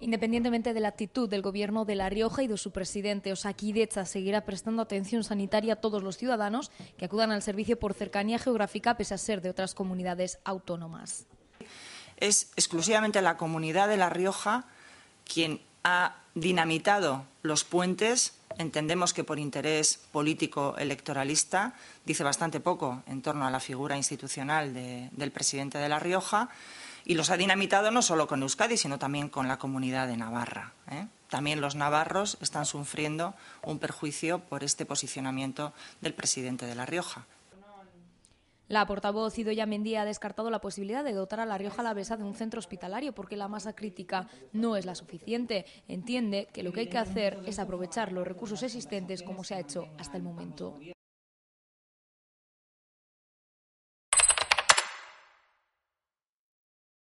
Independientemente de la actitud del gobierno de La Rioja y de su presidente, Osakidecha seguirá prestando atención sanitaria a todos los ciudadanos que acudan al servicio por cercanía geográfica, pese a ser de otras comunidades autónomas. Es exclusivamente la comunidad de La Rioja quien ha dinamitado los puentes, entendemos que por interés político electoralista, dice bastante poco en torno a la figura institucional del presidente de La Rioja y los ha dinamitado no solo con Euskadi, sino también con la comunidad de Navarra. ¿eh? También los navarros están sufriendo un perjuicio por este posicionamiento del presidente de La Rioja. La portavoz Idoya Mendía ha descartado la posibilidad de dotar a La Rioja la besa de un centro hospitalario porque la masa crítica no es la suficiente. Entiende que lo que hay que hacer es aprovechar los recursos existentes como se ha hecho hasta el momento.